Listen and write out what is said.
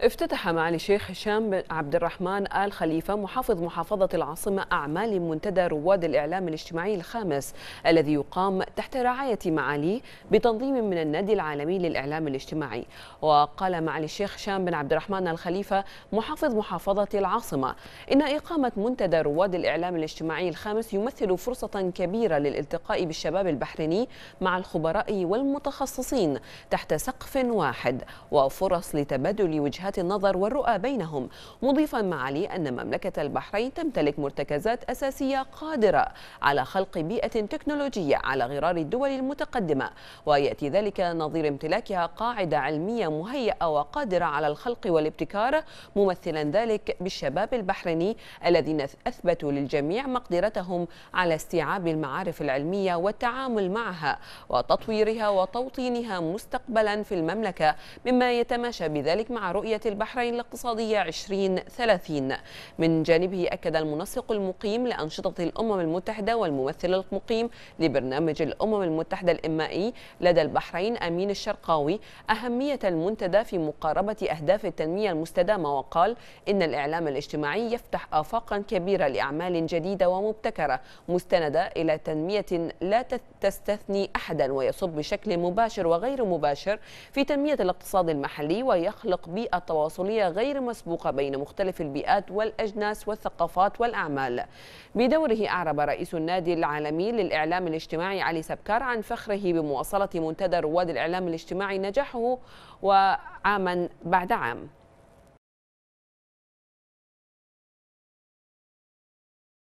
افتتح معالي الشيخ هشام عبد الرحمن آل خليفة محافظ محافظة العاصمة أعمال منتدى رواد الإعلام الاجتماعي الخامس الذي يقام تحت رعاية معاليه بتنظيم من النادي العالمي للإعلام الاجتماعي وقال معالي الشيخ هشام بن عبد الرحمن آل خليفة محافظ محافظة العاصمة إن إقامة منتدى رواد الإعلام الاجتماعي الخامس يمثل فرصة كبيرة للالتقاء بالشباب البحريني مع الخبراء والمتخصصين تحت سقف واحد وفرص لتبادل وجهات وجهات النظر والرؤى بينهم مضيفا معالي أن مملكة البحرين تمتلك مرتكزات أساسية قادرة على خلق بيئة تكنولوجية على غرار الدول المتقدمة ويأتي ذلك نظير امتلاكها قاعدة علمية مهيئة وقادرة على الخلق والابتكار ممثلا ذلك بالشباب البحريني الذين أثبتوا للجميع مقدرتهم على استيعاب المعارف العلمية والتعامل معها وتطويرها وتوطينها مستقبلا في المملكة مما يتماشى بذلك مع رؤية البحرين الاقتصادية 2030 من جانبه أكد المنسق المقيم لأنشطة الأمم المتحدة والممثل المقيم لبرنامج الأمم المتحدة الإنمائي لدى البحرين أمين الشرقاوي أهمية المنتدى في مقاربة أهداف التنمية المستدامة وقال إن الإعلام الاجتماعي يفتح آفاقا كبيرة لأعمال جديدة ومبتكرة مستندة إلى تنمية لا تستثني أحدا ويصب بشكل مباشر وغير مباشر في تنمية الاقتصاد المحلي ويخلق بيئة تواصلية غير مسبوقة بين مختلف البيئات والأجناس والثقافات والأعمال بدوره أعرب رئيس النادي العالمي للإعلام الاجتماعي علي سبكار عن فخره بمواصلة منتدى رواد الإعلام الاجتماعي نجاحه وعاما بعد عام